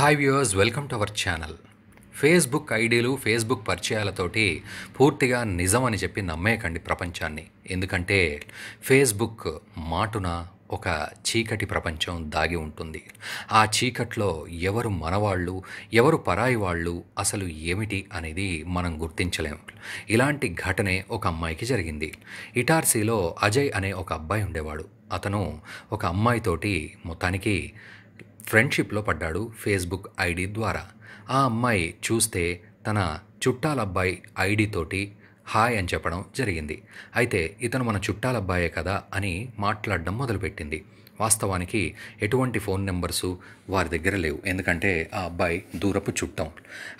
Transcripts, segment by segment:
hi viewers welcome to our channel Facebook ఐడీలు Facebook పరిచయాలతోటి పూర్తిగా నిజం అని చెప్పి నమ్మేకండి ప్రపంచాన్ని ఎందుకంటే ఫేస్బుక్ మాటున ఒక చీకటి ప్రపంచం దాగి ఉంటుంది ఆ చీకట్లో ఎవరు మనవాళ్ళు ఎవరు పరాయి వాళ్ళు అసలు ఏమిటి అనేది మనం గుర్తించలేము ఇలాంటి ఘటనే ఒక అమ్మాయికి జరిగింది ఇటార్సీలో అజయ్ అనే ఒక అబ్బాయి ఉండేవాడు అతను ఒక అమ్మాయితోటి మొత్తానికి ఫ్రెండ్షిప్లో పడ్డాడు ఫేస్బుక్ ఐడి ద్వారా ఆ అమ్మాయి చూస్తే తన చుట్టాలబ్బాయి ఐడితోటి హాయ్ అని చెప్పడం జరిగింది అయితే ఇతను మన చుట్టాలబ్బాయే కదా అని మాట్లాడడం మొదలుపెట్టింది వాస్తవానికి ఎటువంటి ఫోన్ నెంబర్సు వారి దగ్గర లేవు ఎందుకంటే ఆ అబ్బాయి దూరపు చుట్టం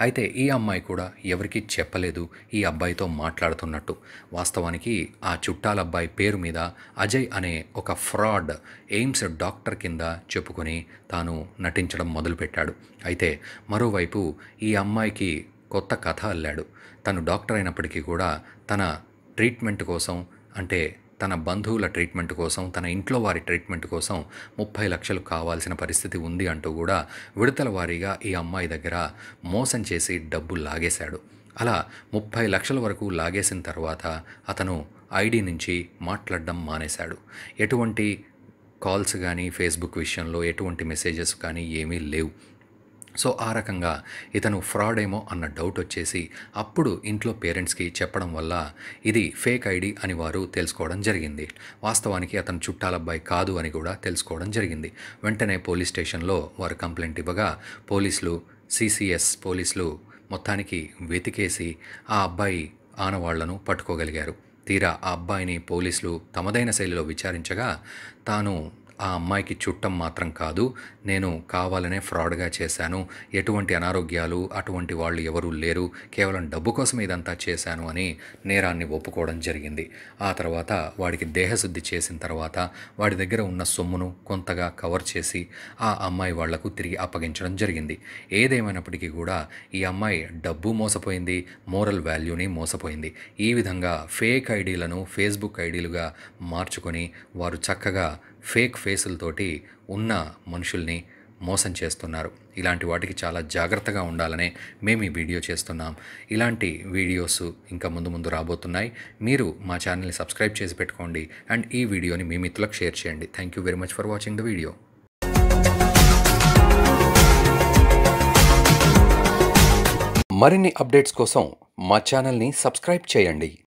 అయితే ఈ అమ్మాయి కూడా ఎవరికి చెప్పలేదు ఈ అబ్బాయితో మాట్లాడుతున్నట్టు వాస్తవానికి ఆ చుట్టాల అబ్బాయి పేరు మీద అజయ్ అనే ఒక ఫ్రాడ్ ఎయిమ్స్ డాక్టర్ కింద చెప్పుకొని తాను నటించడం మొదలుపెట్టాడు అయితే మరోవైపు ఈ అమ్మాయికి కొత్త కథ అల్లాడు తను డాక్టర్ అయినప్పటికీ కూడా తన ట్రీట్మెంట్ కోసం అంటే తన బంధువుల ట్రీట్మెంట్ కోసం తన ఇంట్లో వారి ట్రీట్మెంట్ కోసం ముప్పై లక్షలు కావాల్సిన పరిస్థితి ఉంది అంటూ కూడా విడతల వారీగా ఈ అమ్మాయి దగ్గర మోసం చేసి డబ్బు లాగేశాడు అలా ముప్పై లక్షల వరకు లాగేసిన తర్వాత అతను ఐడి నుంచి మాట్లాడడం మానేశాడు ఎటువంటి కాల్స్ కానీ ఫేస్బుక్ విషయంలో ఎటువంటి మెసేజెస్ కానీ ఏమీ లేవు సో ఆ రకంగా ఇతను ఫ్రాడ్ ఏమో అన్న డౌట్ వచ్చేసి అప్పుడు ఇంట్లో పేరెంట్స్కి చెప్పడం వల్ల ఇది ఫేక్ ఐడి అని వారు తెలుసుకోవడం జరిగింది వాస్తవానికి అతను చుట్టాల అబ్బాయి కాదు అని కూడా తెలుసుకోవడం జరిగింది వెంటనే పోలీస్ స్టేషన్లో వారు కంప్లైంట్ ఇవ్వగా పోలీసులు సిసిఎస్ పోలీసులు మొత్తానికి వెతికేసి ఆ అబ్బాయి ఆనవాళ్లను పట్టుకోగలిగారు తీరా ఆ అబ్బాయిని పోలీసులు తమదైన శైలిలో విచారించగా తాను ఆ అమ్మాయికి చుట్టం మాత్రం కాదు నేను కావాలనే ఫ్రాడ్గా చేశాను ఎటువంటి అనారోగ్యాలు అటువంటి వాళ్ళు ఎవరూ లేరు కేవలం డబ్బు కోసం ఇదంతా చేశాను అని నేరాన్ని ఒప్పుకోవడం జరిగింది ఆ తర్వాత వాడికి దేహశుద్ధి చేసిన తర్వాత వాడి దగ్గర ఉన్న సొమ్మును కొంతగా కవర్ చేసి ఆ అమ్మాయి వాళ్లకు తిరిగి అప్పగించడం జరిగింది ఏదేమైనప్పటికీ కూడా ఈ అమ్మాయి డబ్బు మోసపోయింది మోరల్ వాల్యూని మోసపోయింది ఈ విధంగా ఫేక్ ఐడీలను ఫేస్బుక్ ఐడీలుగా మార్చుకొని వారు చక్కగా ఫేక్ ఫేసులతోటి ఉన్న మనుషుల్ని మోసం చేస్తున్నారు ఇలాంటి వాటికి చాలా జాగ్రత్తగా ఉండాలనే మేము ఈ వీడియో చేస్తున్నాం ఇలాంటి వీడియోస్ ఇంకా ముందు ముందు రాబోతున్నాయి మీరు మా ఛానల్ని సబ్స్క్రైబ్ చేసి పెట్టుకోండి అండ్ ఈ వీడియోని మీ మిత్రులకు షేర్ చేయండి thank you very much for watching the video మరిన్ని అప్డేట్స్ కోసం మా ఛానల్ని సబ్స్క్రైబ్ చేయండి